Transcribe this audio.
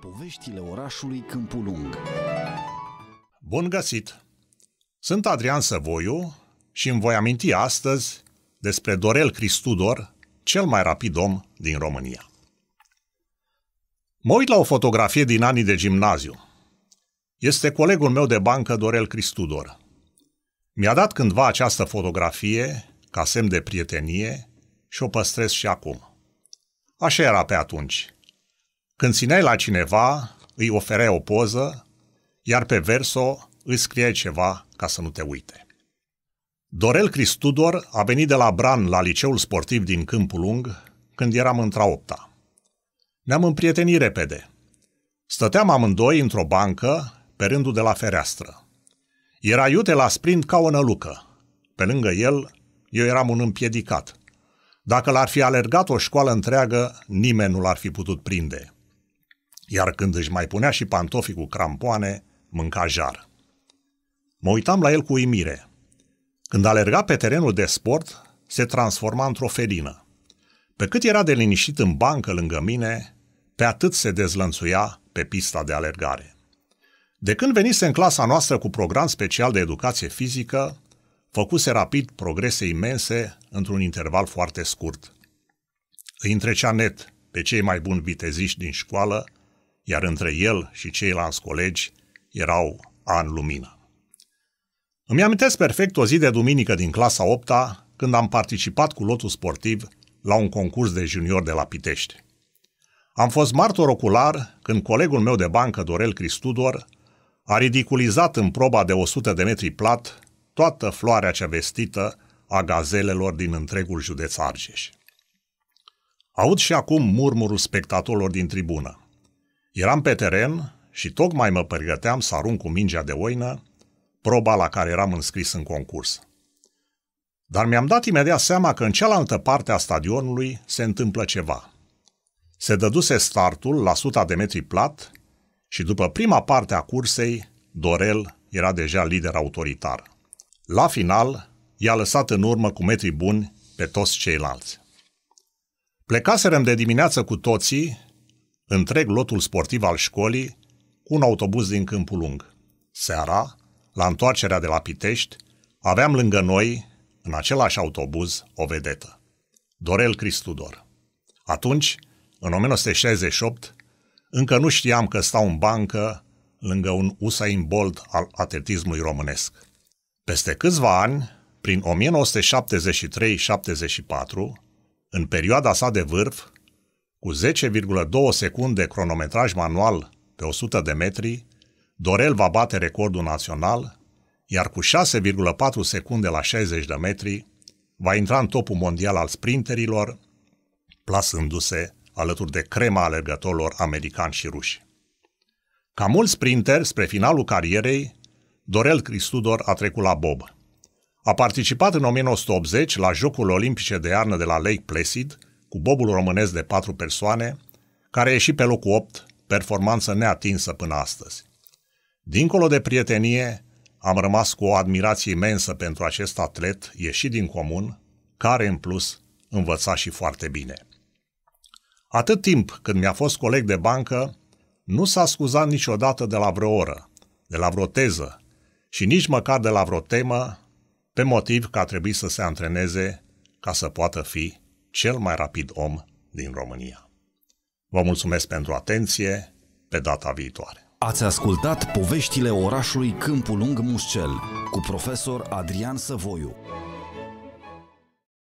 Poveștile orașului Câmpulung Bun găsit! Sunt Adrian Săvoiu și îmi voi aminti astăzi despre Dorel Cristudor, cel mai rapid om din România. Mă uit la o fotografie din anii de gimnaziu. Este colegul meu de bancă Dorel Cristudor. Mi-a dat cândva această fotografie ca semn de prietenie și o păstrez și acum. Așa era pe atunci – când țineai la cineva, îi ofereai o poză, iar pe verso îi scrieai ceva ca să nu te uite. Dorel Cristudor a venit de la Bran la liceul sportiv din Câmpul Lung când eram a opta. Ne-am împrietenit repede. Stăteam amândoi într-o bancă, pe rândul de la fereastră. Era iute la sprint ca o nălucă. Pe lângă el, eu eram un împiedicat. Dacă l-ar fi alergat o școală întreagă, nimeni nu l-ar fi putut prinde iar când își mai punea și pantofii cu crampoane, mânca jar. Mă uitam la el cu uimire. Când alerga pe terenul de sport, se transforma într-o felină. Pe cât era de liniștit în bancă lângă mine, pe atât se dezlănțuia pe pista de alergare. De când venise în clasa noastră cu program special de educație fizică, făcuse rapid progrese imense într-un interval foarte scurt. Îi întrecea net pe cei mai buni viteziști din școală, iar între el și ceilalți colegi erau an lumină. Îmi amintesc perfect o zi de duminică din clasa 8 -a, când am participat cu lotul sportiv la un concurs de junior de la Pitești. Am fost martor ocular când colegul meu de bancă, Dorel Cristudor, a ridiculizat în proba de 100 de metri plat toată floarea cea vestită a gazelelor din întregul județ Argeș. Aud și acum murmurul spectatorilor din tribună. Eram pe teren și tocmai mă pregăteam să arunc cu mingea de oină proba la care eram înscris în concurs. Dar mi-am dat imediat seama că în cealaltă parte a stadionului se întâmplă ceva. Se dăduse startul la suta de metri plat și după prima parte a cursei, Dorel era deja lider autoritar. La final, i-a lăsat în urmă cu metri buni pe toți ceilalți. Plecaserem de dimineață cu toții întreg lotul sportiv al școlii cu un autobuz din Câmpul Lung. Seara, la întoarcerea de la Pitești, aveam lângă noi, în același autobuz, o vedetă. Dorel Cristudor. Atunci, în 1968, încă nu știam că stau în bancă lângă un Usain Bolt al atletismului românesc. Peste câțiva ani, prin 1973-74, în perioada sa de vârf, cu 10,2 secunde cronometraj manual pe 100 de metri, Dorel va bate recordul național, iar cu 6,4 secunde la 60 de metri, va intra în topul mondial al sprinterilor, plasându-se alături de crema alergătorilor americani și ruși. Ca mulți sprinteri, spre finalul carierei, Dorel Cristudor a trecut la bob. A participat în 1980 la Jocurile Olimpice de iarnă de la Lake Placid – cu bobul românesc de patru persoane, care a ieșit pe locul 8, performanță neatinsă până astăzi. Dincolo de prietenie, am rămas cu o admirație imensă pentru acest atlet ieșit din comun, care în plus învăța și foarte bine. Atât timp când mi-a fost coleg de bancă, nu s-a scuzat niciodată de la vreo oră, de la vreo teză și nici măcar de la vreo temă, pe motiv că a trebuit să se antreneze ca să poată fi cel mai rapid om din România. Vă mulțumesc pentru atenție, pe data viitoare. Ați ascultat poveștile orașului Câmpul Lung cu profesor Adrian Săvoiu.